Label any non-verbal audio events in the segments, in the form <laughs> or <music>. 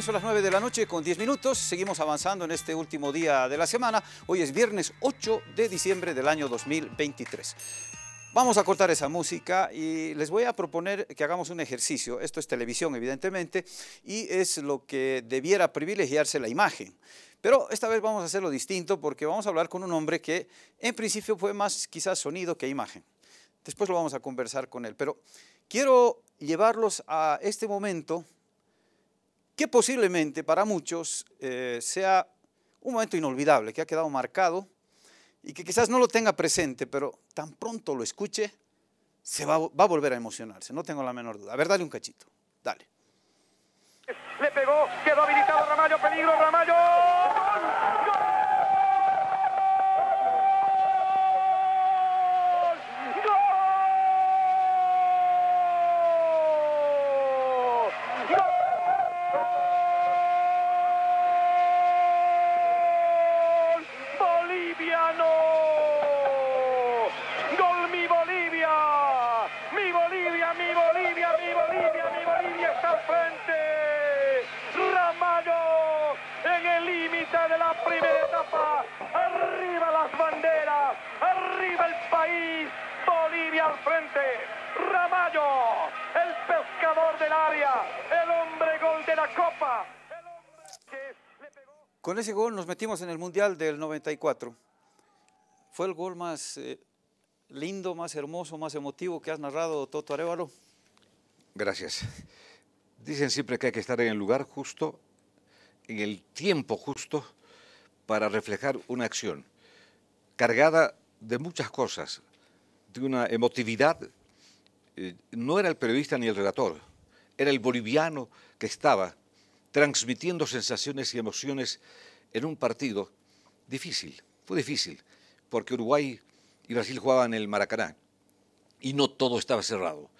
son las 9 de la noche con 10 minutos, seguimos avanzando en este último día de la semana. Hoy es viernes 8 de diciembre del año 2023. Vamos a cortar esa música y les voy a proponer que hagamos un ejercicio. Esto es televisión, evidentemente, y es lo que debiera privilegiarse la imagen. Pero esta vez vamos a hacerlo distinto porque vamos a hablar con un hombre que en principio fue más quizás sonido que imagen. Después lo vamos a conversar con él, pero quiero llevarlos a este momento que posiblemente para muchos eh, sea un momento inolvidable, que ha quedado marcado y que quizás no lo tenga presente, pero tan pronto lo escuche, se va, va a volver a emocionarse, no tengo la menor duda. A ver, dale un cachito, dale. Le pegó, quedó habilitado Ramallo, peligro Ramallo. el hombre gol de la Copa. Con ese gol nos metimos en el Mundial del 94. Fue el gol más eh, lindo, más hermoso, más emotivo que has narrado, Toto Arevalo. Gracias. Dicen siempre que hay que estar en el lugar justo, en el tiempo justo, para reflejar una acción cargada de muchas cosas, de una emotividad. Eh, no era el periodista ni el relator, era el boliviano que estaba transmitiendo sensaciones y emociones en un partido difícil. Fue difícil, porque Uruguay y Brasil jugaban en el Maracaná y no todo estaba cerrado.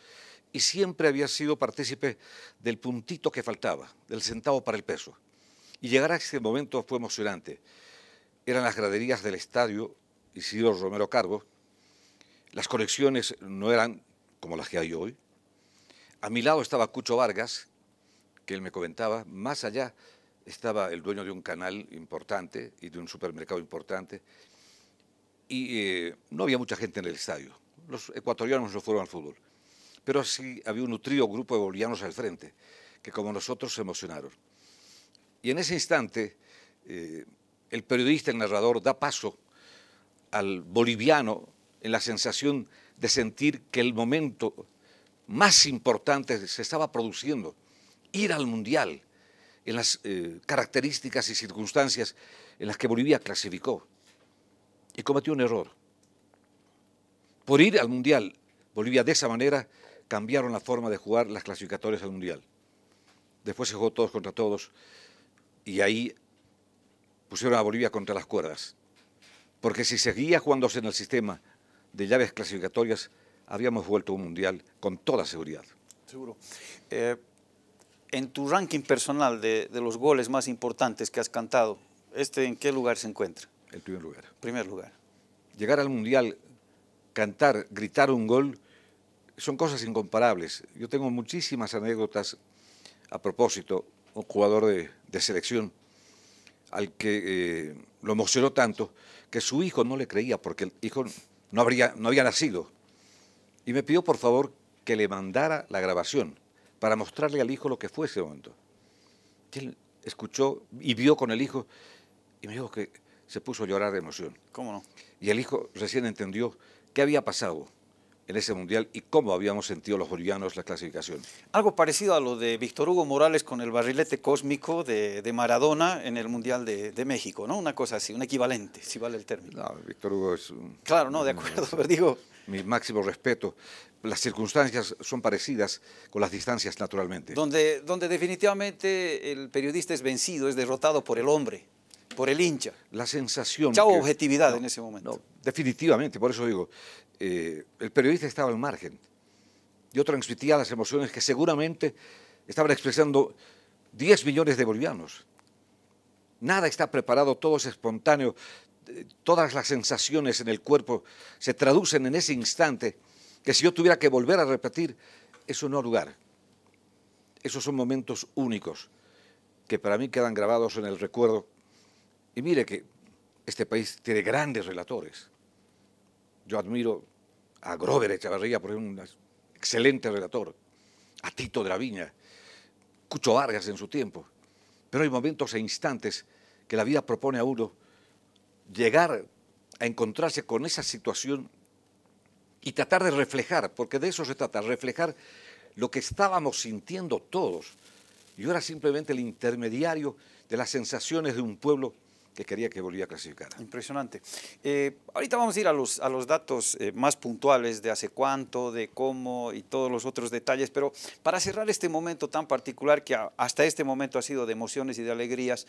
Y siempre había sido partícipe del puntito que faltaba, del centavo para el peso. Y llegar a ese momento fue emocionante. Eran las graderías del estadio Isidro Romero Cargo. Las conexiones no eran como las que hay hoy, a mi lado estaba Cucho Vargas, que él me comentaba, más allá estaba el dueño de un canal importante y de un supermercado importante, y eh, no había mucha gente en el estadio. Los ecuatorianos no fueron al fútbol, pero sí había un nutrido grupo de bolivianos al frente, que como nosotros se emocionaron. Y en ese instante, eh, el periodista, el narrador, da paso al boliviano en la sensación de sentir que el momento más importante se estaba produciendo. Ir al Mundial en las eh, características y circunstancias en las que Bolivia clasificó. Y cometió un error. Por ir al Mundial, Bolivia de esa manera cambiaron la forma de jugar las clasificatorias al Mundial. Después se jugó todos contra todos y ahí pusieron a Bolivia contra las cuerdas. Porque si seguía jugándose en el sistema de llaves clasificatorias, habíamos vuelto un mundial con toda seguridad. Seguro. Eh, en tu ranking personal de, los goles más importantes que has cantado, ¿este en qué lugar se encuentra? El primer lugar. Primer lugar. Llegar al mundial, cantar, gritar un gol, son cosas incomparables. Yo tengo muchísimas anécdotas a propósito. Un jugador de, selección al que eh, lo emocionó tanto que su hijo no le creía porque el hijo no, habría, no había nacido y me pidió por favor que le mandara la grabación para mostrarle al hijo lo que fue ese momento. él escuchó y vio con el hijo y me dijo que se puso a llorar de emoción. ¿Cómo no? Y el hijo recién entendió qué había pasado en ese mundial y cómo habíamos sentido los bolivianos la clasificación. Algo parecido a lo de Víctor Hugo Morales con el barrilete cósmico de, Maradona en el Mundial de, de, México, ¿no? Una cosa así, un equivalente, si vale el término. No, Víctor Hugo es Claro, no, de acuerdo, <laughs> pero digo, mi máximo respeto. Las circunstancias son parecidas con las distancias naturalmente. Donde, donde definitivamente el periodista es vencido, es derrotado por el hombre, por el hincha. La sensación... Chao objetividad en ese momento. definitivamente, por eso digo, eh, el periodista estaba al margen. Yo transmitía las emociones que seguramente estaban expresando 10 millones de bolivianos. Nada está preparado, todo es espontáneo, todas las sensaciones en el cuerpo se traducen en ese instante, que si yo tuviera que volver a repetir, eso no ha lugar. Esos son momentos únicos que para mí quedan grabados en el recuerdo. Y mire que este país tiene grandes relatores. Yo admiro a Grover Echavarría, por ejemplo, un excelente relator, a Tito de la Cucho Vargas en su tiempo. Pero hay momentos e instantes que la vida propone a uno llegar a encontrarse con esa situación y tratar de reflejar, porque de eso se trata, reflejar lo que estábamos sintiendo todos. Yo era simplemente el intermediario de las sensaciones de un pueblo que quería que volviera a clasificar. Impresionante. Eh, ahorita vamos a ir a los, a los datos eh, más puntuales de hace cuánto, de cómo y todos los otros detalles, pero para cerrar este momento tan particular que hasta este momento ha sido de emociones y de alegrías,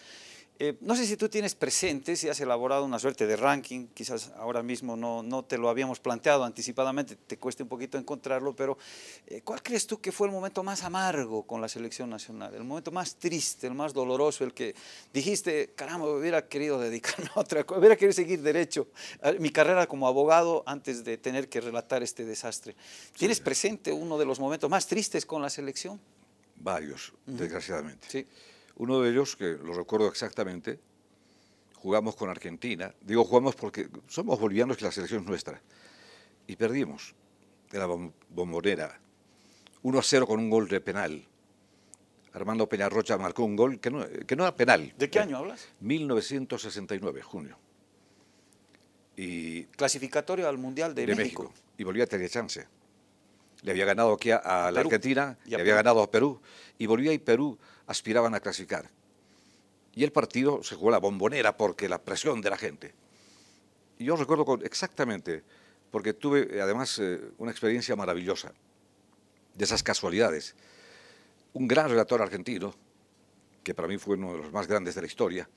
eh, no sé si tú tienes presente, si has elaborado una suerte de ranking, quizás ahora mismo no, no te lo habíamos planteado anticipadamente, te cueste un poquito encontrarlo, pero eh, ¿cuál crees tú que fue el momento más amargo con la selección nacional? El momento más triste, el más doloroso, el que dijiste, caramba, hubiera querido dedicarme otra hubiera querido seguir derecho, mi carrera como abogado antes de tener que relatar este desastre. ¿Tienes presente uno de los momentos más tristes con la selección? Varios, desgraciadamente. Sí. Uno de ellos, que lo recuerdo exactamente, jugamos con Argentina. Digo jugamos porque somos bolivianos y la selección es nuestra. Y perdimos de la bombonera. 1 a 0 con un gol de penal. Armando Peñarrocha marcó un gol que no, era penal. ¿De qué año hablas? 1969, junio. Y Clasificatorio al Mundial de, México. México. Y Bolivia tenía chance le había ganado aquí a, la Argentina, le había ganado a Perú, y Bolivia y Perú aspiraban a clasificar. Y el partido se jugó la bombonera porque la presión de la gente. Y yo recuerdo exactamente, porque tuve además eh, una experiencia maravillosa de esas casualidades. Un gran relator argentino, que para mí fue uno de los más grandes de la historia,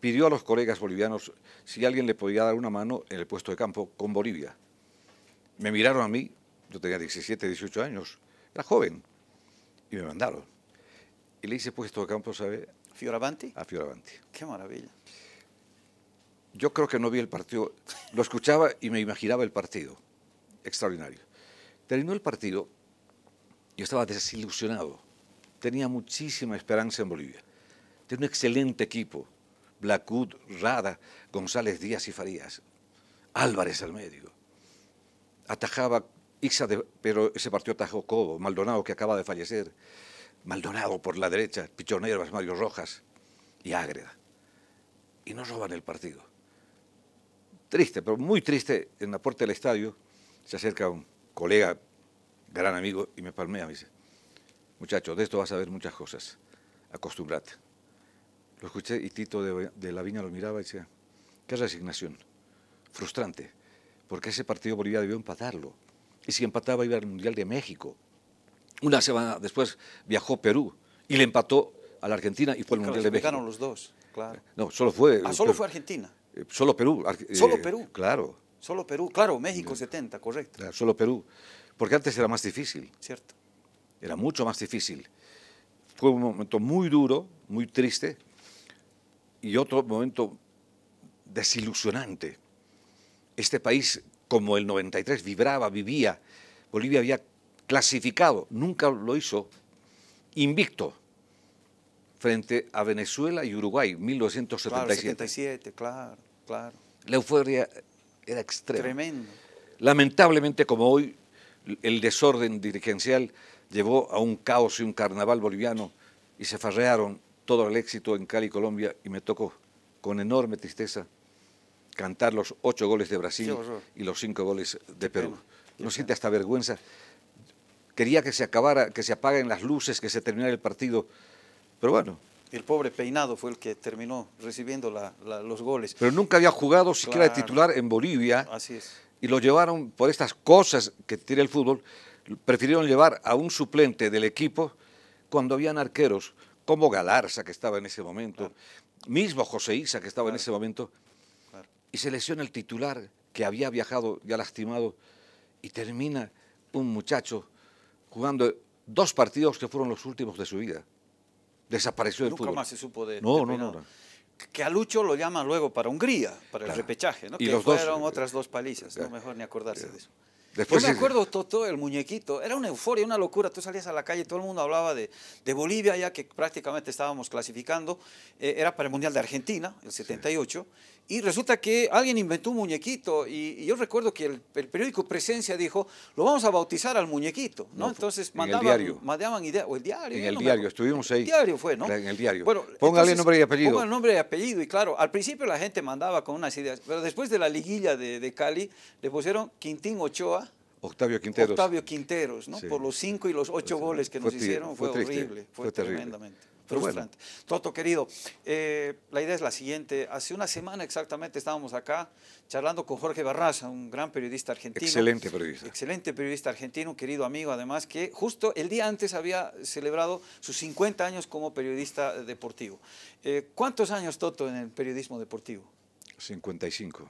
pidió a los colegas bolivianos si alguien le podía dar una mano en el puesto de campo con Bolivia. Me miraron a mí yo tenía 17, 18 años, era joven, y me mandaron. Y le hice puesto a campo, ¿sabe? ¿Fioravanti? A Fioravanti. Qué maravilla. Yo creo que no vi el partido, lo escuchaba y me imaginaba el partido. Extraordinario. Terminó el partido, yo estaba desilusionado. Tenía muchísima esperanza en Bolivia. Tenía un excelente equipo. Blackwood, Rada, González Díaz y Farías. Álvarez al medio. Atajaba Ixa pero ese partido Tajo Cobo, Maldonado, que acaba de fallecer. Maldonado por la derecha, Pichoneras, Mario Rojas y Ágreda. Y no roban el partido. Triste, pero muy triste, en la puerta del estadio se acerca un colega, gran amigo, y me palmea, me dice, muchacho, de esto vas a ver muchas cosas, acostumbrate. Lo escuché y Tito de, de la Viña lo miraba y decía, qué resignación, frustrante, porque ese partido Bolivia debió empatarlo y si empataba iba al Mundial de México. Una semana después viajó Perú y le empató a la Argentina y fue al Mundial de México. los dos, claro. No, solo fue... Ah, solo fue Argentina. Eh, solo Perú. Eh, solo Perú. Claro. Solo Perú, claro, México 70, correcto. Claro, solo Perú, porque antes era más difícil. Cierto. Era mucho más difícil. Fue un momento muy duro, muy triste, y otro momento desilusionante. Este país como el 93, vibraba, vivía. Bolivia había clasificado, nunca lo hizo, invicto frente a Venezuela y Uruguay, 1977. Claro, claro, claro. La euforia era extrema. Tremendo. Lamentablemente, como hoy, el desorden dirigencial llevó a un caos y un carnaval boliviano y se farrearon todo el éxito en Cali, Colombia, y me tocó con enorme tristeza cantar los ocho goles de Brasil y los cinco goles de Perú. No siente hasta vergüenza. Quería que se acabara, que se apaguen las luces, que se terminara el partido. Pero bueno, el pobre Peinado fue el que terminó recibiendo los goles. Pero nunca había jugado siquiera de titular en Bolivia. Así es. Y lo llevaron por estas cosas que tiene el fútbol. Prefirieron llevar a un suplente del equipo cuando habían arqueros, como Galarza, que estaba en ese momento, mismo José Isa, que estaba en ese momento y se lesiona el titular que había viajado ya lastimado y termina un muchacho jugando dos partidos que fueron los últimos de su vida. Desapareció del fútbol. Nunca más se supo de No, no, no, Que a Lucho lo llaman luego para Hungría, para el repechaje, ¿no? Y que los fueron otras dos palizas, no mejor ni acordarse de eso. Después Yo me acuerdo, Toto, el muñequito, era una euforia, una locura. Tú salías a la calle, todo el mundo hablaba de, Bolivia, ya que prácticamente estábamos clasificando. Eh, era para el Mundial de Argentina, el 78. Y resulta que alguien inventó un muñequito y, yo recuerdo que el, periódico Presencia dijo, lo vamos a bautizar al muñequito, ¿no? entonces en mandaban, el diario. ideas, o el diario. En el diario, estuvimos ahí. El diario fue, ¿no? En el diario. póngale nombre y apellido. Póngale nombre y apellido y claro, al principio la gente mandaba con unas ideas, pero después de la liguilla de, Cali le pusieron Quintín Ochoa. Octavio Quinteros. Octavio Quinteros, ¿no? Por los cinco y los ocho pues, goles que nos hicieron, fue, horrible, fue tremendamente. Pero Toto, querido, eh, la idea es la siguiente. Hace una semana exactamente estábamos acá charlando con Jorge Barraza, un gran periodista argentino. Excelente periodista. Excelente periodista argentino, un querido amigo además, que justo el día antes había celebrado sus 50 años como periodista deportivo. Eh, ¿Cuántos años, Toto, en el periodismo deportivo? 55.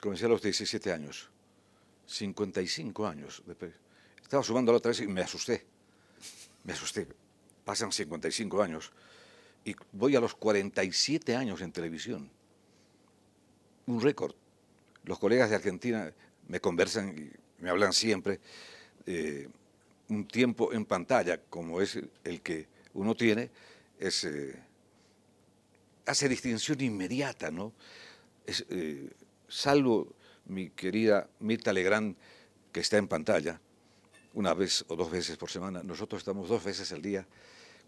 Comencé a los 17 años. 55 años. Estaba sumando la otra vez y me asusté. Me asusté pasan 55 años, y voy a los 47 años en televisión. Un récord. Los colegas de Argentina me conversan y me hablan siempre. Eh, un tiempo en pantalla como es el que uno tiene, eh, hace distinción inmediata, ¿no? Eh, salvo mi querida Mirta Legrand, que está en pantalla una vez o dos veces por semana, nosotros estamos dos veces al día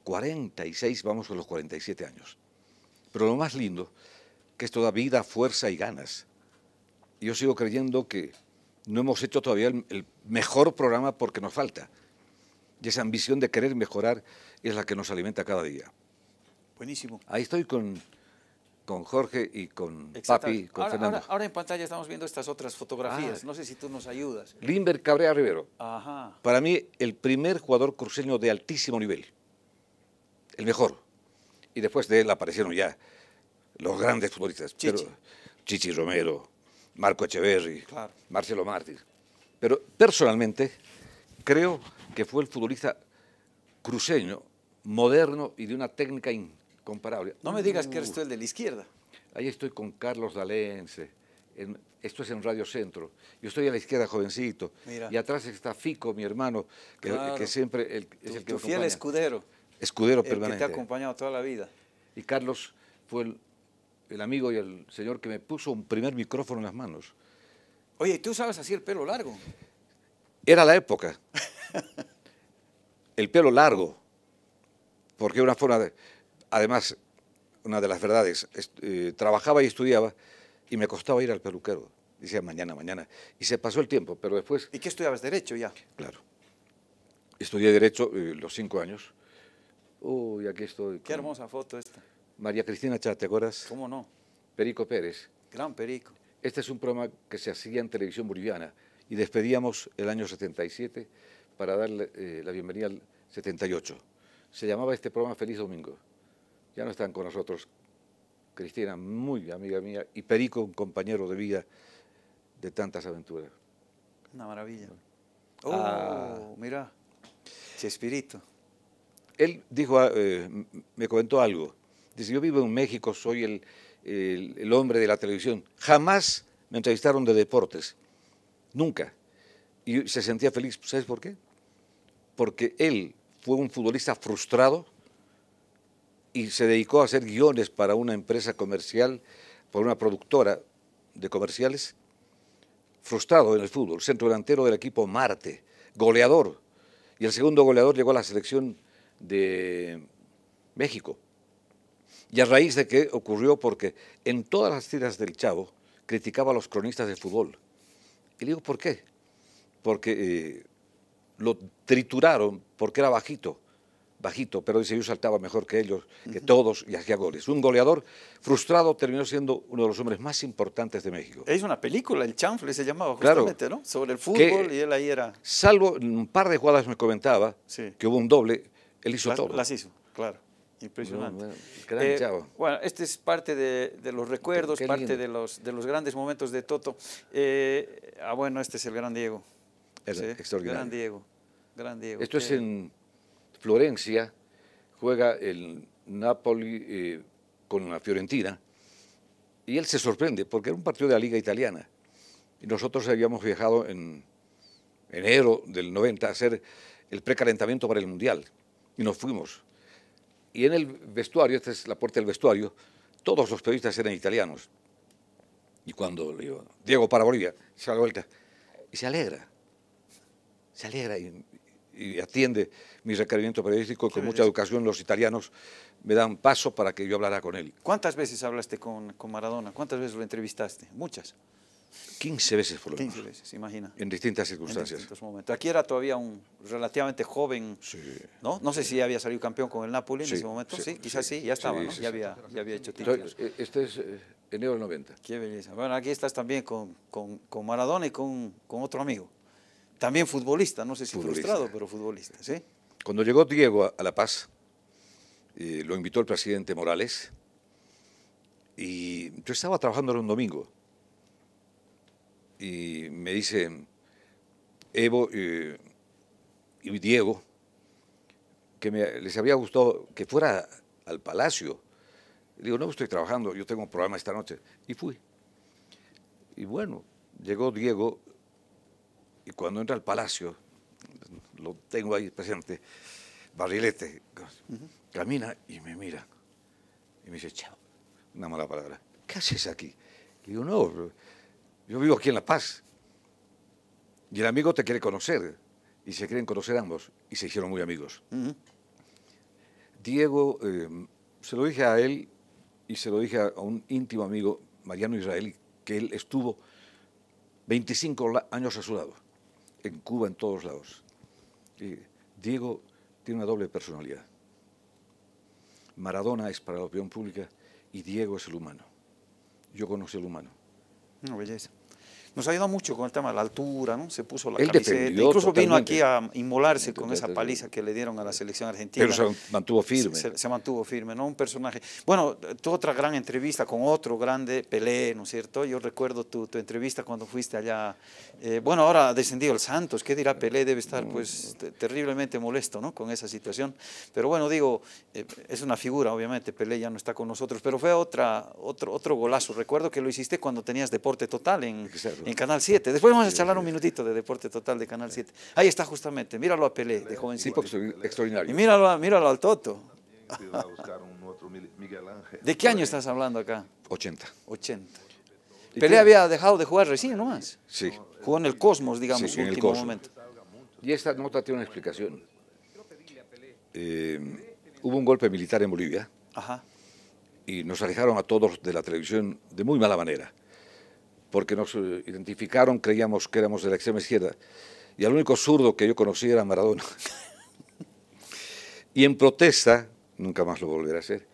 46, vamos con los 47 años. Pero lo más lindo, que es da vida, fuerza y ganas. Yo sigo creyendo que no hemos hecho todavía el, mejor programa porque nos falta. Y esa ambición de querer mejorar es la que nos alimenta cada día. Buenísimo. Ahí estoy con, con Jorge y con Papi, con ahora, Fernando. Ahora, en pantalla estamos viendo estas otras fotografías. Ah. no sé si tú nos ayudas. Limber Cabrera Rivero. Para mí, el primer jugador cruceño de altísimo nivel el mejor. Y después de él aparecieron ya los grandes futbolistas. Chichi, pero, Chichi Romero, Marco Echeverri, Marcelo Martínez Pero personalmente creo que fue el futbolista cruceño, moderno y de una técnica incomparable. No me digas que eres uh. tú el de la izquierda. Ahí estoy con Carlos Dalense. esto es en Radio Centro. Yo estoy a la izquierda, jovencito. Y atrás está Fico, mi hermano, que, siempre es el que fiel escudero. Escudero el que te ha acompañado toda la vida. Y Carlos fue el, amigo y el señor que me puso un primer micrófono en las manos. Oye, ¿tú sabes así el pelo largo? Era la época. el pelo largo. Porque una forma de... Además, una de las verdades, eh, trabajaba y estudiaba y me costaba ir al peluquero. Decía mañana, mañana. Y se pasó el tiempo, pero después... ¿Y qué estudiabas? ¿Derecho ya? Claro. Estudié Derecho eh, los cinco años Uy, aquí estoy. Qué hermosa foto esta. María Cristina Chá, ¿te ¿Cómo no? Perico Pérez. Gran Perico. Este es un programa que se hacía en televisión boliviana y despedíamos el año 77 para darle eh, la bienvenida al 78. Se llamaba este programa Feliz Domingo. Ya no están con nosotros Cristina, muy amiga mía, y Perico, un compañero de vida de tantas aventuras. Una maravilla. Oh, ah. mira, Chespirito él dijo, ah, eh, me comentó algo. Dice, yo vivo en México, soy el, hombre de la televisión. Jamás me entrevistaron de deportes, nunca. Y se sentía feliz, ¿sabes por qué? Porque él fue un futbolista frustrado y se dedicó a hacer guiones para una empresa comercial, por una productora de comerciales, frustrado en el fútbol, centro delantero del equipo Marte, goleador. Y el segundo goleador llegó a la selección de México. Y a raíz de qué ocurrió porque en todas las tiras del Chavo criticaba a los cronistas de fútbol. Y digo, ¿por qué? Porque eh, lo trituraron porque era bajito, bajito, pero dice, yo saltaba mejor que ellos, que todos, y hacía goles. Un goleador frustrado terminó siendo uno de los hombres más importantes de México. Es una película, El Chanfle se llamaba justamente, ¿no? Sobre el fútbol y él ahí era... Salvo un par de jugadas me comentaba que hubo un doble él hizo todo. Las hizo, claro. Impresionante. Eh, bueno, este es parte de, los recuerdos, parte de los, grandes momentos de Toto. Eh, ah, bueno, este es el gran Diego. extraordinario. Gran Diego. Diego. Esto es en Florencia. Juega el Napoli eh, con la Fiorentina. Y él se sorprende porque era un partido de la Liga Italiana. Y nosotros habíamos viajado en enero del 90 a hacer el precalentamiento para el Mundial y nos fuimos. Y en el vestuario, esta es la puerta del vestuario, todos los periodistas eran italianos. Y cuando le digo, Diego para Bolivia, se da la vuelta y se alegra, se alegra y, atiende mi requerimiento periodístico con mucha educación los italianos me dan paso para que yo hablara con él. ¿Cuántas veces hablaste con, con Maradona? ¿Cuántas veces lo entrevistaste? Muchas. 15 veces por lo 15 menos. veces, imagina. En distintas circunstancias. En momentos. Aquí era todavía un relativamente joven, ¿no? No sé si había salido campeón con el Napoli en ese momento, sí, quizás sí, ya estaba, ya, había, ya había hecho títulos. Eh, este es eh, enero del 90. Qué belleza. Bueno, aquí estás también con, con, con Maradona y con, con, otro amigo. También futbolista, no sé si frustrado, pero futbolista, ¿sí? Cuando llegó Diego a, La Paz, eh, lo invitó el presidente Morales y yo estaba trabajando en un domingo y me dice Evo eh, y Diego que les había gustado que fuera al Palacio. Le digo, no, estoy trabajando, yo tengo un programa esta noche. Y fui. Y bueno, llegó Diego y cuando entra al Palacio, lo tengo ahí presente, barrilete, camina y me mira. Y me dice, chao, una mala palabra, ¿qué haces aquí? Y digo, no, yo vivo aquí en La Paz. Y el amigo te quiere conocer. Y se quieren conocer ambos. Y se hicieron muy amigos. Diego, em, se lo dije a él y se lo dije a un íntimo amigo, Mariano Israel, que él estuvo 25 años a su lado, en Cuba, en todos lados. Y Diego tiene una doble personalidad. Maradona es para la opinión pública y Diego es el humano. Yo conocí al humano. No belleza. Nos ayudado mucho con el tema de la altura, ¿no? Se puso la camiseta. Incluso vino aquí a inmolarse con esa paliza que le dieron a la selección argentina. Pero se mantuvo firme. Se, mantuvo firme, ¿no? Un personaje. Bueno, tu otra gran entrevista con otro grande, Pelé, ¿no es cierto? Yo recuerdo tu, entrevista cuando fuiste allá. Eh, bueno, ahora ha descendido el Santos. ¿Qué dirá Pelé? Debe estar, mm. pues, terriblemente molesto, ¿no? Con esa situación. Pero bueno, digo, eh, es una figura, obviamente. Pelé ya no está con nosotros. Pero fue otra, otro, otro golazo. Recuerdo que lo hiciste cuando tenías deporte total en, en Canal 7. Después vamos a charlar un minutito de Deporte Total de Canal 7. Ahí está justamente. Míralo a Pelé, de jovencito. Sí, extraordinario. Y míralo, míralo al Toto. ¿De qué año estás hablando acá? 80. 80. Pelé había dejado de jugar recién nomás. Sí. Jugó en el Cosmos, digamos, en último momento. Y esta nota tiene una explicación. Eh, hubo un golpe militar en Bolivia. Ajá. Y nos alejaron a todos de la televisión de muy mala manera porque nos identificaron, creíamos que éramos de la extrema izquierda. Y el único zurdo que yo conocí era Maradona. <laughs> y en protesta, nunca más lo volveré a hacer,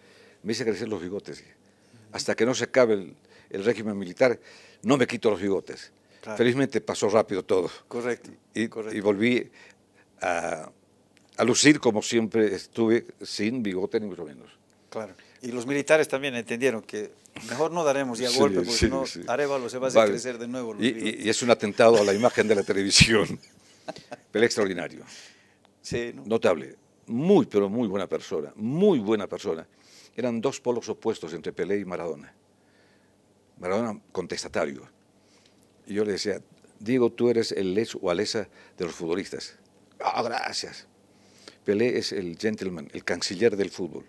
me hice crecer los bigotes. Hasta que no se acabe el, régimen militar, no me quito los bigotes. Felizmente pasó rápido todo. Correcto. Y, volví a, lucir como siempre estuve, sin bigote ni mucho menos. Claro. Y los militares también entendieron que mejor no daremos ya golpe, porque si no, Arevalo se va a hacer crecer de nuevo. Y, es un atentado a la imagen de la televisión. <laughs> Pelé extraordinario. Notable. Muy, pero muy buena persona. Muy buena persona. Eran dos polos opuestos entre Pelé y Maradona. Maradona contestatario. Y yo le decía, Diego, tú eres el les o alesa de los futbolistas. Ah, gracias. Pelé es el gentleman, el canciller del fútbol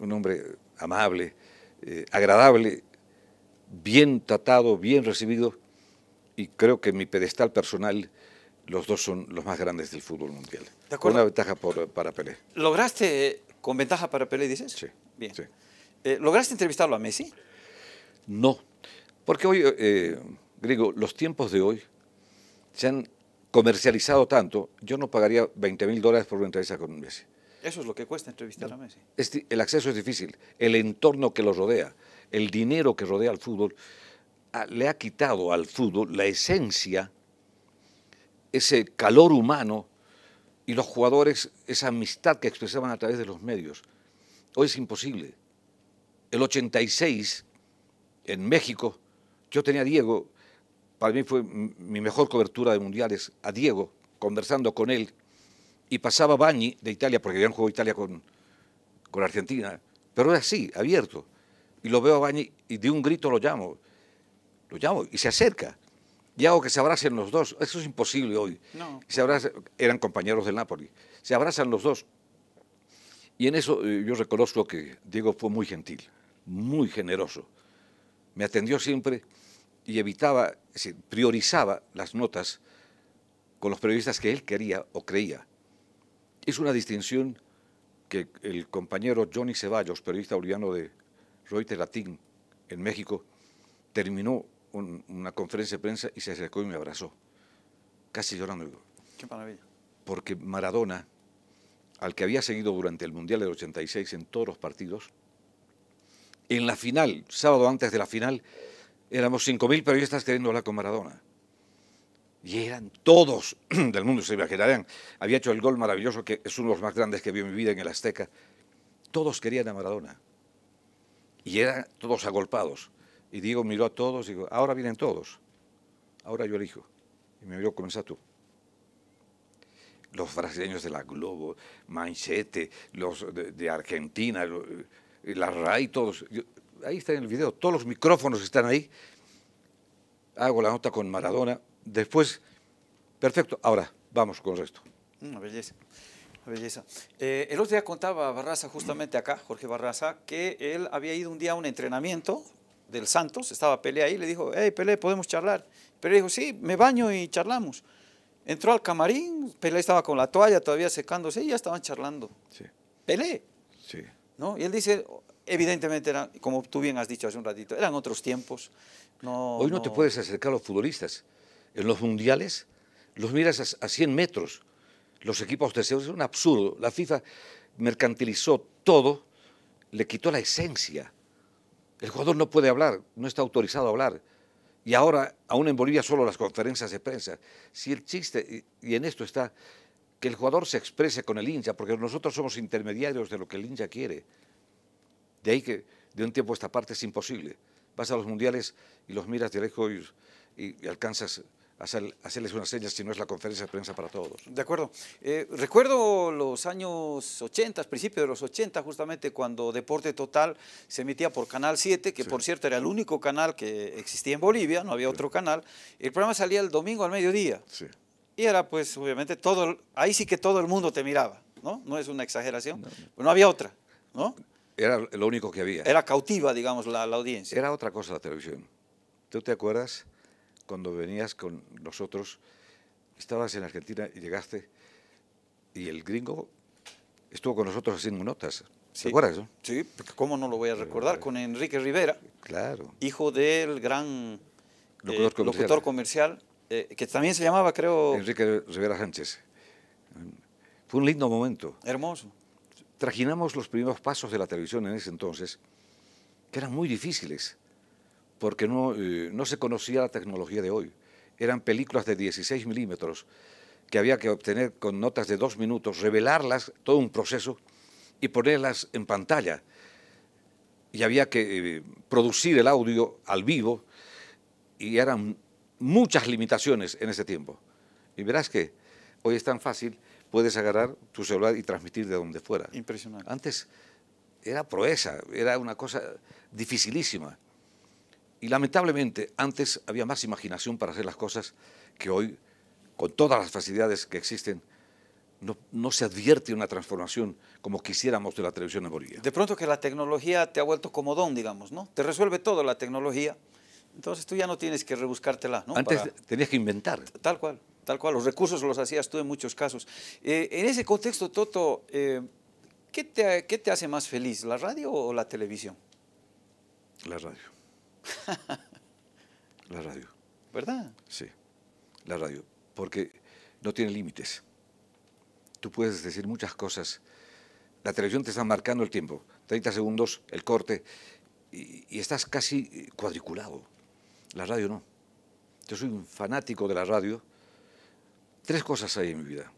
un hombre amable, eh, agradable, bien tratado, bien recibido, y creo que mi pedestal personal los dos son los más grandes del fútbol mundial. Con una ventaja para Pelé. ¿Lograste eh, con ventaja para Pelé, dices? Sí. Bien. Eh, ¿Lograste entrevistarlo a Messi? No, porque hoy, eh, los tiempos de hoy se han comercializado tanto, yo no pagaría 20 mil dólares por una entrevista con Messi. Eso es lo que cuesta entrevistar a Messi. el acceso es difícil, el entorno que lo rodea, el dinero que rodea al fútbol, ah, le ha quitado al fútbol la esencia, ese calor humano y los jugadores, esa amistad que expresaban a través de los medios. Hoy es imposible. El 86, en México, yo tenía a Diego, para mí fue mi mejor cobertura de mundiales, a Diego, conversando con él y pasaba Bagni de Italia, porque habían jugado Italia con, con Argentina, pero era así, abierto. Y lo veo a Bagni y de un grito lo llamo, lo llamo y se acerca. Y hago que se abracen los dos. Eso es imposible hoy. eran compañeros del Napoli. Se abrazan los dos. Y en eso eh, yo reconozco que Diego fue muy gentil, muy generoso. Me atendió siempre y evitaba, priorizaba las notas con los periodistas que él quería o creía. Es una distinción que el compañero Johnny Ceballos, periodista boliviano de Reuters Latín en México, terminó una conferencia de prensa y se acercó y me abrazó, casi llorando. Qué maravilla. Porque Maradona, al que había seguido durante el Mundial del 86 en todos los partidos, en la final, sábado antes de la final, éramos 5.000 periodistas queriendo hablar con Maradona y eran todos <clears throat> del mundo, se imaginarían. Había hecho el gol maravilloso, que es uno de los más grandes que vio en mi vida en el Azteca. Todos querían a Maradona. Y eran todos agolpados. Y Diego miró a todos y dijo, ahora vienen todos. Ahora yo elijo. Y me miró, comienza tú. Los brasileños de la Globo, Manchete, los de, Argentina, eh, la RAI, todos. ahí está en el video, todos los micrófonos están ahí. Hago la nota con Maradona, después, perfecto, ahora vamos con el resto. Una mm, belleza. belleza. Eh, el otro día contaba Barraza, justamente acá, Jorge Barraza, que él había ido un día a un entrenamiento del Santos, estaba Pelé ahí, le dijo, hey Pelé, podemos charlar. Pelé dijo, sí, me baño y charlamos. Entró al camarín, Pelé estaba con la toalla todavía secándose y ya estaban charlando. Sí. Pelé. Sí. ¿No? Y él dice, evidentemente, como tú bien has dicho hace un ratito, eran otros tiempos. No, Hoy no, no, te puedes acercar a los futbolistas en los mundiales, los miras a, 100 metros. Los equipos de es un absurdo. La FIFA mercantilizó todo, le quitó la esencia. El jugador no puede hablar, no está autorizado a hablar. Y ahora, aún en Bolivia, solo las conferencias de prensa. Si el chiste, y en esto está, que el jugador se exprese con el hincha, porque nosotros somos intermediarios de lo que el hincha quiere. De ahí que de un tiempo a esta parte es imposible. Vas a los mundiales y los miras de lejos y alcanzas hacerles unas señas si no es la conferencia de prensa para todos. De acuerdo. Eh, recuerdo los años 80, principios de los 80, justamente cuando Deporte Total se emitía por Canal 7, que por cierto era el único canal que existía en Bolivia, no había otro canal. El programa salía el domingo al mediodía. Sí. Y era pues obviamente todo, ahí sí que todo el mundo te miraba, ¿no? No es una exageración, no, pues no. había otra, ¿no? Era lo único que había. Era cautiva, digamos, la, la audiencia. Era otra cosa la televisión. ¿Tú te acuerdas? cuando venías con nosotros, estabas en Argentina y llegaste, y el gringo estuvo con nosotros haciendo notas. ¿Te acuerdas? No? Sí, ¿cómo no lo voy a eh, recordar? Con Enrique Rivera, claro. hijo del gran eh, locutor comercial, eh, que también se llamaba, creo... Enrique Rivera Sánchez. Fue un lindo momento. Hermoso. Trajinamos los primeros pasos de la televisión en ese entonces, que eran muy difíciles porque no, eh, no se conocía la tecnología de hoy. Eran películas de 16 milímetros que había que obtener con notas de dos minutos, revelarlas, todo un proceso, y ponerlas en pantalla. Y había que eh, producir el audio al vivo, y eran muchas limitaciones en ese tiempo. Y verás que hoy es tan fácil, puedes agarrar tu celular y transmitir de donde fuera. Impresionante. Antes era proeza, era una cosa dificilísima. Y lamentablemente antes había más imaginación para hacer las cosas que hoy, con todas las facilidades que existen, no, no, se advierte una transformación como quisiéramos de la televisión en Bolivia. De pronto que la tecnología te ha vuelto comodón, digamos, ¿no? Te resuelve todo la tecnología. Entonces tú ya no tienes que rebuscártela, ¿no? Antes tenías que inventar. Tal cual, tal cual. Los recursos los hacías tú en muchos casos. Eh, en ese contexto, Toto, eh, ¿qué te hace más feliz, la radio o la televisión? La radio. <laughs> la radio. ¿Verdad? Sí, la radio. Porque no tiene límites. Tú puedes decir muchas cosas. La televisión te está marcando el tiempo. 30 segundos, el corte. Y, estás casi eh, cuadriculado. La radio no. Yo soy un fanático de la radio. Tres cosas hay en mi vida.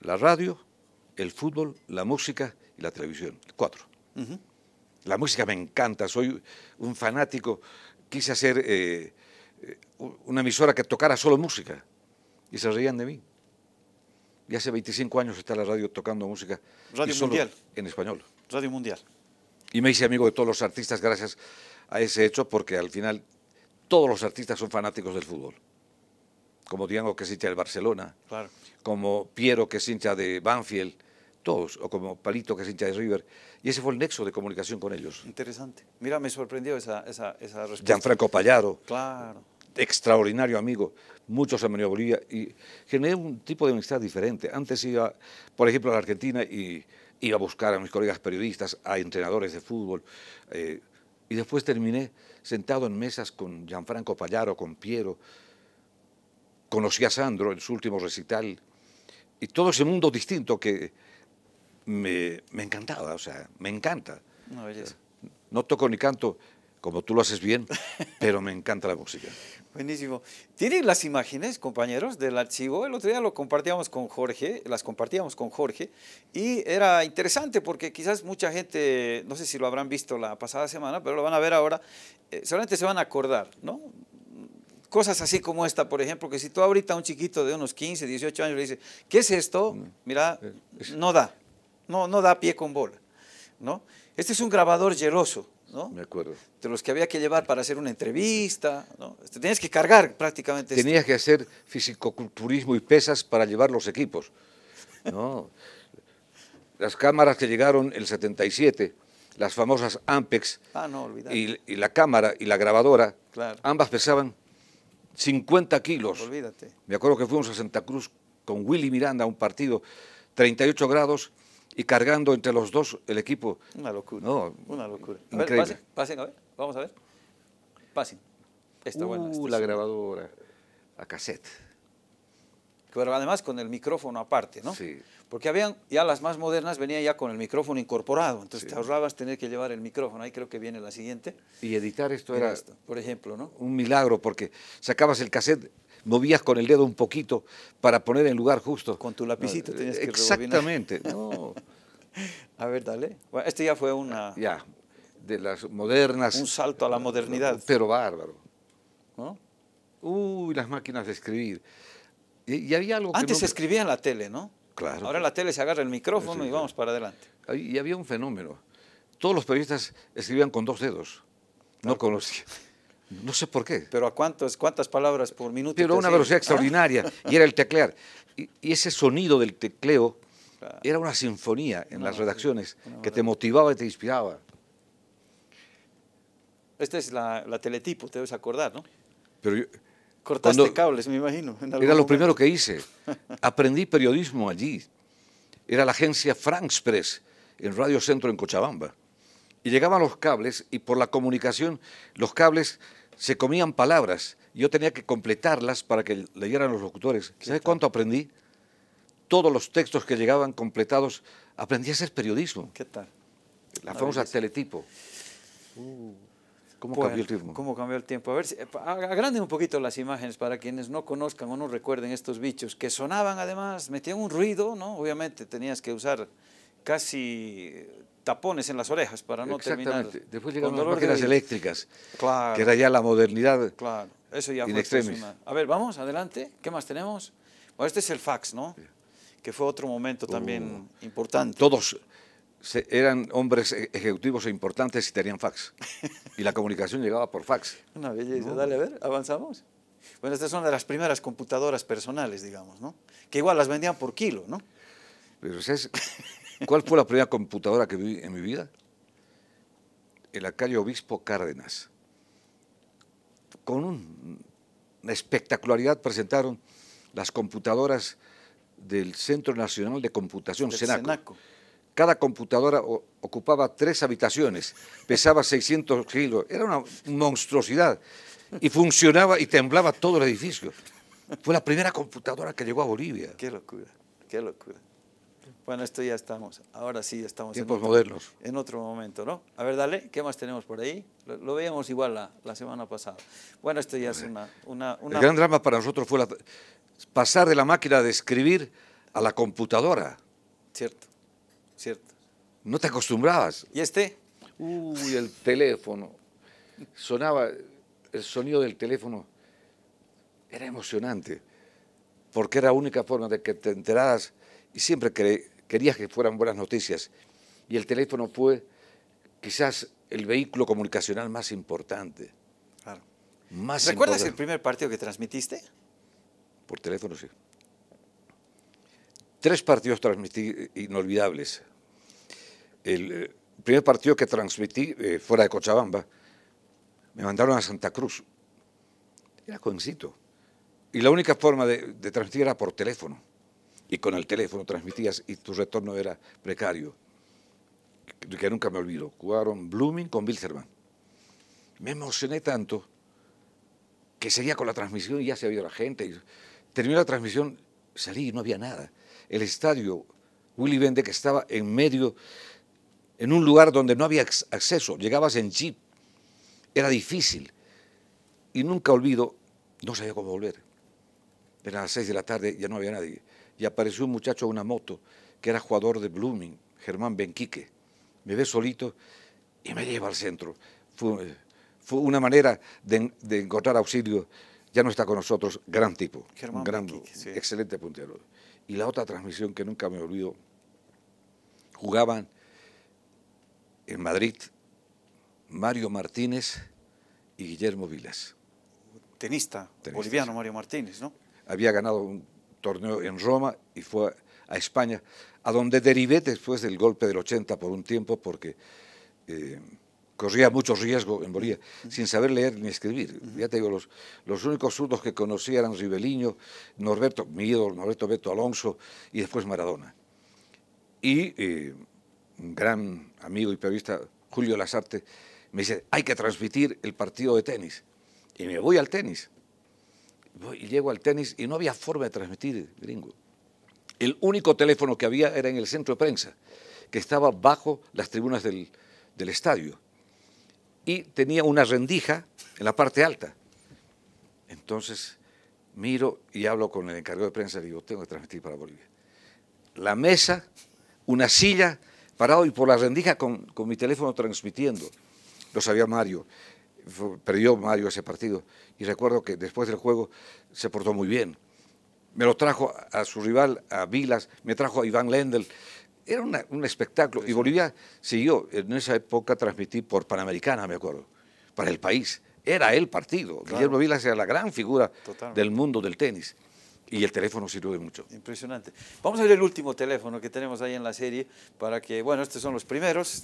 La radio, el fútbol, la música y la televisión. Cuatro. La música me encanta, soy un fanático quise hacer eh, eh, una emisora que tocara solo música y se reían de mí. Y hace 25 años está la radio tocando música. En español. Radio Mundial. Y me hice amigo de todos los artistas gracias a ese hecho porque al final todos los artistas son fanáticos del fútbol. Como Diego que es hincha del Barcelona, como Piero que es hincha de Banfield, todos, o como Palito, que es hincha de River, y ese fue el nexo de comunicación con ellos. Interesante. Mira, me sorprendió esa, esa, respuesta. Gianfranco Pallaro. Claro. Extraordinario amigo. Muchos han venido Bolivia y generé un tipo de amistad diferente. Antes iba, por ejemplo, a la Argentina y iba a buscar a mis colegas periodistas, a entrenadores de fútbol. Eh, y después terminé sentado en mesas con Gianfranco Pallaro, con Piero. Conocí a Sandro en su último recital. Y todo ese mundo distinto que, me, encantaba, o sea, me encanta. No, toco ni canto, como tú lo haces bien, <laughs> pero me encanta la música. Buenísimo. ¿Tienen las imágenes, compañeros, del archivo? El otro día lo compartíamos con Jorge, las compartíamos con Jorge, y era interesante porque quizás mucha gente, no sé si lo habrán visto la pasada semana, pero lo van a ver ahora, eh, solamente se van a acordar, ¿no? Cosas así como esta, por ejemplo, que si tú ahorita a un chiquito de unos 15, 18 años le dices, ¿qué es esto? Mm. Mira, eh, no da no, no da pie con bola. ¿no? Este es un grabador geloso, ¿no? Me acuerdo. De los que había que llevar para hacer una entrevista, ¿no? Este, tenías que cargar prácticamente. Tenías que hacer fisicoculturismo y pesas para llevar los equipos, ¿no? las cámaras que llegaron el 77, las famosas Ampex ah, y, la cámara y la grabadora, ambas pesaban 50 kilos. Olvídate. Me acuerdo que fuimos a Santa Cruz con Willy Miranda a un partido, 38 grados, y cargando entre los dos el equipo. Una locura. No, una locura. A ver, pasen, a ver, vamos a ver. Pasen. Esta buena. Uh, la grabadora a cassette. Pero además con el micrófono aparte, ¿no? Sí. Porque habían, ya las más modernas venían ya con el micrófono incorporado, entonces te ahorrabas tener que llevar el micrófono, ahí creo que viene la siguiente. Y editar esto era, por ejemplo, ¿no? Un milagro, porque sacabas el cassette movías con el dedo un poquito para poner en lugar justo. Con tu lapicito ah, tenías que Exactamente. No. <laughs> a ver, dale. este ya fue una... Ah, ya, de las modernas... Un salto a la modernidad. Pero bárbaro. ¿No? Uy, las máquinas de escribir. Y, había algo Antes se escribía en la tele, ¿no? Claro. Ahora en la tele se agarra el micrófono y vamos para adelante. Y había un fenómeno. Todos los periodistas escribían con dos dedos, no con los... No sé por qué. Pero a cuántos, cuántas palabras por minuto. Pero una velocidad ah. extraordinaria. Y era el teclear. Y, ese sonido del tecleo era una sinfonía en las redacciones que te motivaba y te inspiraba. Esta es la, teletipo, te debes acordar, ¿no? Pero Cortaste cables, me imagino. era lo primero que hice. <laughs> Aprendí periodismo allí. Era la agencia Franks Press en Radio Centro en Cochabamba. Y llegaban los cables y por la comunicación los cables se comían palabras. Yo tenía que completarlas para que leyeran los locutores. ¿Sabes cuánto aprendí? Todos los textos que llegaban completados, aprendí a hacer periodismo. ¿Qué tal? La famosa teletipo. Uh, ¿Cómo pues, cambió el ritmo? ¿Cómo cambió el tiempo? A ver, si, eh, agranden un poquito las imágenes para quienes no conozcan o no recuerden estos bichos, que sonaban además, metían un ruido, ¿no? Obviamente tenías que usar casi tapones en las orejas para no terminar. Después llegaron las máquinas eléctricas, que era ya la modernidad. Claro, eso ya fue A ver, vamos, adelante. ¿Qué más tenemos? Bueno, este es el fax, ¿no? Que fue otro momento también uh. importante. Todos eran hombres e, ejecutivos e importantes y tenían fax. <laughs> y la comunicación llegaba por fax. Una belleza. Dale, a ver, avanzamos. Bueno, esta es una de las primeras computadoras personales, digamos, ¿no? Que igual las vendían por kilo, ¿no? Pero es, <laughs> ¿Cuál fue la primera computadora que vi en mi vida? En la calle Obispo Cárdenas. Con una espectacularidad presentaron las computadoras del Centro Nacional de Computación, Senaco. Cada computadora ocupaba tres habitaciones, pesaba 600 kilos, era una monstruosidad y funcionaba y temblaba todo el edificio. Fue la primera computadora que llegó a Bolivia. Qué locura, qué locura. Bueno, esto ya estamos. Ahora sí estamos en otro, modernos. En otro momento, ¿no? A ver, dale, ¿qué más tenemos por ahí? Lo, veíamos igual la, semana pasada. Bueno, esto ya es una, El gran drama para nosotros fue pasar de la máquina de escribir a la computadora. Cierto, cierto. No te acostumbrabas. ¿Y este? Uy, el teléfono. Sonaba el sonido del teléfono. Era emocionante, porque era la única forma de que te enteraras y siempre creí querías que fueran buenas noticias. Y el teléfono fue quizás el vehículo comunicacional más importante. ¿Recuerdas el primer partido que transmitiste? Por teléfono, sí. Tres partidos transmití eh, inolvidables. El eh, primer partido que transmití eh, fuera de Cochabamba, me mandaron a Santa Cruz. Era jovencito. Y la única forma de, de transmitir era por teléfono y con el teléfono transmitías y tu retorno era precario, que, nunca me olvido. Jugaron Blooming con Wilzerman. Me emocioné tanto que seguía con la transmisión y ya se había la gente. Terminé la transmisión, salí y no había nada. El estadio Willy Vende que estaba en medio, en un lugar donde no había acceso, llegabas en jeep, era difícil. Y nunca olvido, no sabía cómo volver. Era las seis de la tarde, ya no había nadie y apareció un muchacho a una moto que era jugador de Blooming, Germán Benquique. Me ve solito y me lleva al centro. Fue, una manera de, encontrar auxilio. Ya no está con nosotros, gran tipo, Germán gran, Benquique, excelente puntero. Y la otra transmisión que nunca me olvido, jugaban en Madrid Mario Martínez y Guillermo Vilas. Tenista, Tenista. boliviano Mario Martínez, ¿no? Había ganado un torneo en Roma y fue a España, a donde derivé después del golpe del 80 por un tiempo porque eh, corría mucho riesgo en Bolivia, sin saber leer ni escribir. Ya te digo, los, los únicos surdos que conocí eran Ribeliño, Norberto, mi ídolo, Norberto Beto Alonso y después Maradona. Y eh, un gran amigo y periodista, Julio Lasarte me dice, hay que transmitir el partido de tenis. Y me voy al tenis y llego al tenis y no había forma de transmitir, gringo. El único teléfono que había era en el centro de prensa, que estaba bajo las tribunas del, estadio. Y tenía una rendija en la parte alta. Entonces miro y hablo con el encargado de prensa y digo, tengo que transmitir para Bolivia. La mesa, una silla, parado y por la rendija con, con mi teléfono transmitiendo. Lo sabía Mario perdió Mario ese partido. Y recuerdo que después del juego se portó muy bien. Me lo trajo a su rival, a Vilas, me trajo a Iván Lendl. Era un espectáculo. Y Bolivia siguió. En esa época transmití por Panamericana, me acuerdo, para el país. Era el partido. Guillermo Vilas era la gran figura del mundo del tenis. Y el teléfono sirve mucho. Impresionante. Vamos a ver el último teléfono que tenemos ahí en la serie para que, bueno, estos son los primeros,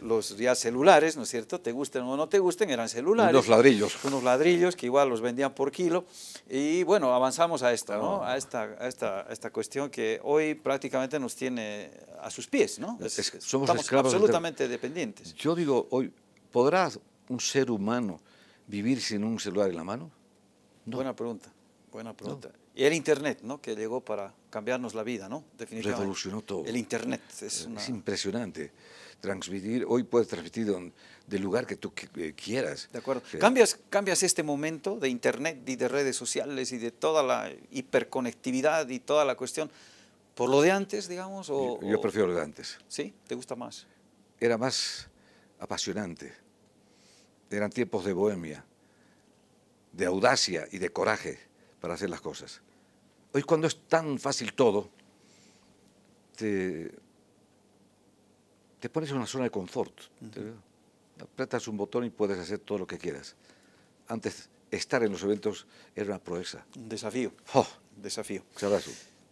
los, ya celulares, ¿no es cierto? Te gusten o no te gusten, eran celulares. Unos ladrillos. Unos ladrillos que igual los vendían por kilo. Y bueno, avanzamos a esta, ¿no? Ah. A esta, a esta, esta cuestión que hoy prácticamente nos tiene a sus pies, ¿no? somos Estamos absolutamente dependientes. Yo digo, hoy, ¿podrá un ser humano vivir sin un celular en la mano? Buena pregunta, buena pregunta el Internet, ¿no? que llegó para cambiarnos la vida, ¿no? definitivamente. Revolucionó todo. El Internet es, impresionante. Transmitir, hoy puedes transmitir de del lugar que tú eh, quieras. De acuerdo. Eh, cambias, cambias este momento de Internet y de redes sociales y de toda la hiperconectividad y toda la cuestión por lo de antes, digamos. yo, yo prefiero lo de antes. ¿Sí? ¿Te gusta más? Era más apasionante. Eran tiempos de bohemia, de audacia y de coraje para hacer las cosas. Hoy cuando es tan fácil todo, te, pones en una zona de confort. Apretas un botón y puedes hacer todo lo que quieras. Antes, estar en los eventos era una proeza. Un desafío. Oh. Desafío. todo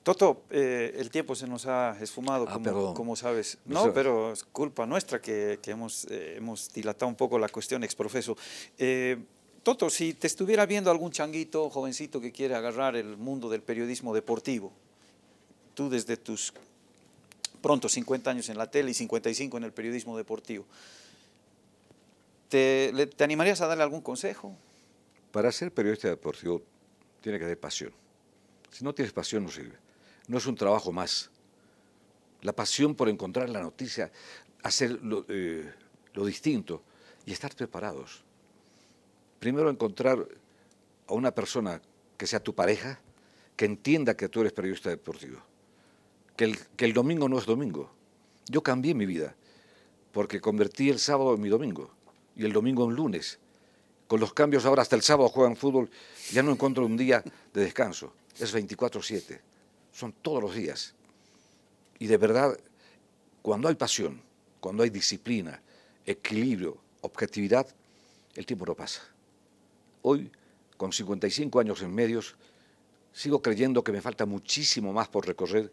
Toto, eh, el tiempo se nos ha esfumado, ah, como, sabes. No, pero es culpa nuestra que, hemos, eh, hemos dilatado un poco la cuestión, exprofeso. Eh, Toto, si te estuviera viendo algún changuito, jovencito que quiere agarrar el mundo del periodismo deportivo, tú desde tus pronto 50 años en la tele y 55 en el periodismo deportivo, ¿te, animarías a darle algún consejo? Para ser periodista deportivo tiene que haber pasión. Si no tienes pasión no sirve. No es un trabajo más. La pasión por encontrar la noticia, hacer lo eh, distinto y estar preparados primero encontrar a una persona que sea tu pareja, que entienda que tú eres periodista deportivo, que el, domingo no es domingo. Yo cambié mi vida, porque convertí el sábado en mi domingo y el domingo en lunes. Con los cambios ahora hasta el sábado juegan fútbol, ya no encuentro un día de descanso. Es 24/7, son todos los días. Y de verdad, cuando hay pasión, cuando hay disciplina, equilibrio, objetividad, el tiempo no pasa. Hoy, con 55 años en medios, sigo creyendo que me falta muchísimo más por recorrer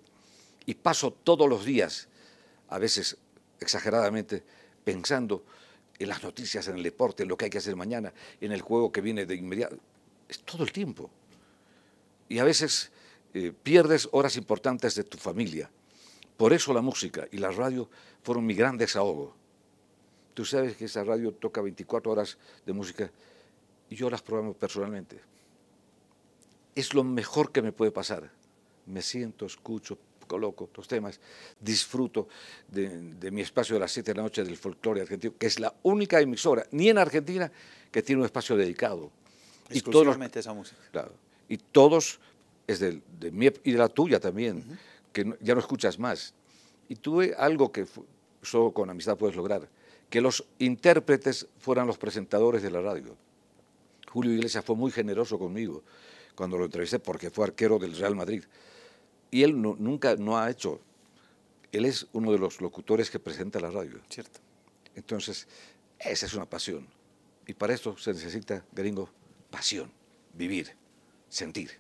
y paso todos los días, a veces exageradamente, pensando en las noticias, en el deporte, en lo que hay que hacer mañana, en el juego que viene de inmediato. Es todo el tiempo. Y a veces eh, pierdes horas importantes de tu familia. Por eso la música y la radio fueron mi gran desahogo. Tú sabes que esa radio toca 24 horas de música y yo las probamos personalmente. Es lo mejor que me puede pasar. Me siento, escucho, coloco los temas, disfruto de, mi espacio de las 7 de la noche del folclore argentino, que es la única emisora, ni en Argentina, que tiene un espacio dedicado. Exclusivamente y todos, esa música. Claro. Y todos, es de, mi y de la tuya también, que ya no escuchas más. Y tuve algo que solo con amistad puedes lograr, que los intérpretes fueran los presentadores de la radio. Julio Iglesias fue muy generoso conmigo cuando lo entrevisté porque fue arquero del Real Madrid. Y él nunca no ha hecho. Él es uno de los locutores que presenta la radio. Cierto. Entonces, esa es una pasión. Y para esto se necesita, gringo, pasión, vivir, sentir.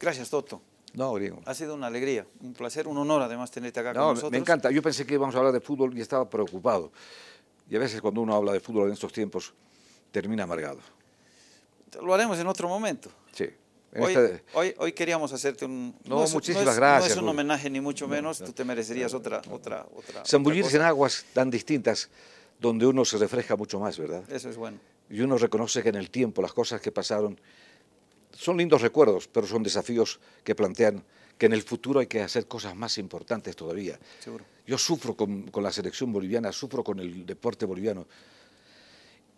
Gracias, Toto. No, gringo. Ha sido una alegría, un placer, un honor además tenerte acá con nosotros. Me encanta. Yo pensé que íbamos a hablar de fútbol y estaba preocupado. Y a veces cuando uno habla de fútbol en estos tiempos, termina amargado lo haremos en otro momento. Sí. Hoy, queríamos hacerte un... No, muchísimas gracias. No es un homenaje ni mucho menos, tú te merecerías otra... otra, otra Zambullirse en aguas tan distintas donde uno se refresca mucho más, ¿verdad? Eso es bueno. Y uno reconoce que en el tiempo las cosas que pasaron son lindos recuerdos, pero son desafíos que plantean que en el futuro hay que hacer cosas más importantes todavía. Seguro. Yo sufro con, con la selección boliviana, sufro con el deporte boliviano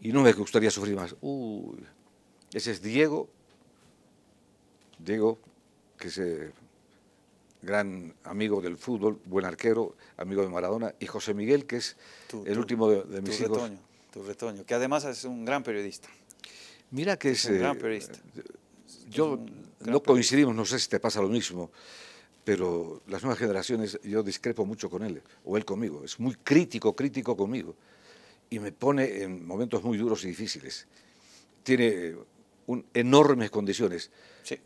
y no me gustaría sufrir más. Uy, ese es Diego, Diego, que es eh, gran amigo del fútbol, buen arquero, amigo de Maradona, y José Miguel, que es el último de, mis mis tu hijos. Retoño, tu retoño, que además es un gran periodista. Mira que es... un eh, gran periodista. Yo no coincidimos, no sé si te pasa lo mismo, pero las nuevas generaciones yo discrepo mucho con él, o él conmigo, es muy crítico, crítico conmigo, y me pone en momentos muy duros y difíciles. Tiene enormes condiciones.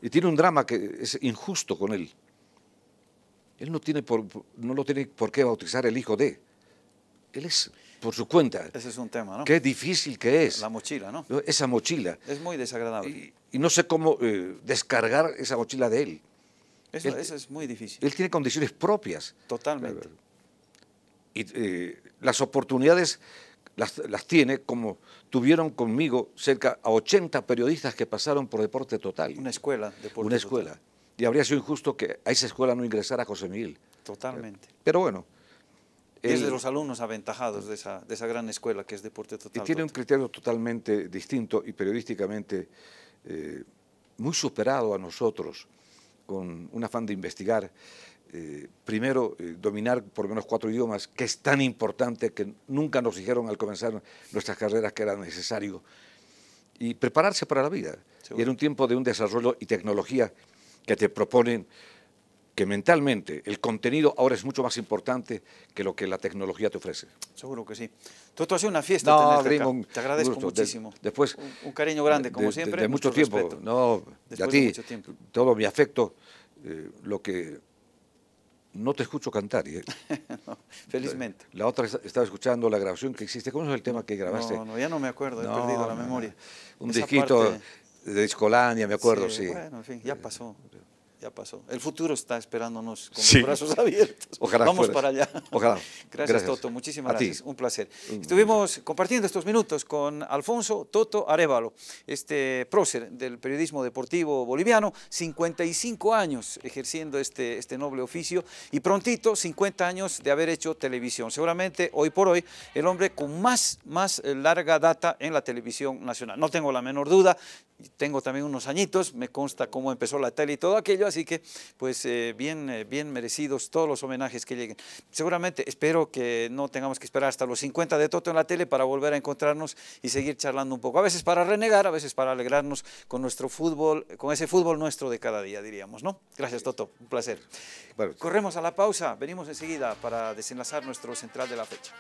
Y tiene un drama que es injusto con él. Él no, tiene por, no lo tiene por qué bautizar el hijo de. Él es por su cuenta. Ese es un tema, ¿no? Qué difícil que es. La mochila, ¿no? Esa mochila. Es muy desagradable. Y, no sé cómo eh, descargar esa mochila de él. Eso, es muy difícil. Él tiene condiciones propias. Totalmente. Y eh, las oportunidades las, tiene, como tuvieron conmigo cerca a 80 periodistas que pasaron por Deporte Total. Una escuela, Deporte Una escuela. Y habría sido injusto que a esa escuela no ingresara José Miguel. Totalmente. Pero bueno. es de los alumnos aventajados de esa, gran escuela que es Deporte Total. Y tiene un criterio totalmente distinto y periodísticamente eh, muy superado a nosotros, con un afán de investigar. Eh, primero, eh, dominar por lo menos cuatro idiomas, que es tan importante que nunca nos dijeron al comenzar nuestras carreras que era necesario, y prepararse para la vida. Y en un tiempo de un desarrollo y tecnología que te proponen que mentalmente el contenido ahora es mucho más importante que lo que la tecnología te ofrece. Seguro que sí. Tú, tú una fiesta. Te agradezco muchísimo. después, un, cariño grande, como siempre. De, mucho, tiempo. No, de a ti, todo mi afecto, eh, lo que no te escucho cantar. ¿eh? <laughs> felizmente. La, otra estaba escuchando la grabación que existe. ¿Cómo es el tema que grabaste? No, ya no me acuerdo, he perdido la memoria. Un disquito de Discolania, me acuerdo, sí. Bueno, en fin, ya eh, pasó ya pasó. El futuro está esperándonos con los brazos abiertos. Ojalá Vamos para allá. Ojalá. <laughs> Gracias, Toto. Muchísimas gracias. Un placer. Estuvimos compartiendo estos minutos con Alfonso Toto Arevalo, este prócer del periodismo deportivo boliviano, 55 años ejerciendo este, este noble oficio y prontito 50 años de haber hecho televisión. Seguramente hoy por hoy el hombre con más, más larga data en la televisión nacional. No tengo la menor duda tengo también unos añitos, me consta cómo empezó la tele y todo aquello, así que pues eh, bien, eh, bien merecidos todos los homenajes que lleguen. Seguramente espero que no tengamos que esperar hasta los 50 de Toto en la tele para volver a encontrarnos y seguir charlando un poco, a veces para renegar, a veces para alegrarnos con nuestro fútbol, con ese fútbol nuestro de cada día, diríamos, ¿no? Gracias Toto, un placer. Corremos a la pausa, venimos enseguida para desenlazar nuestro central de la fecha.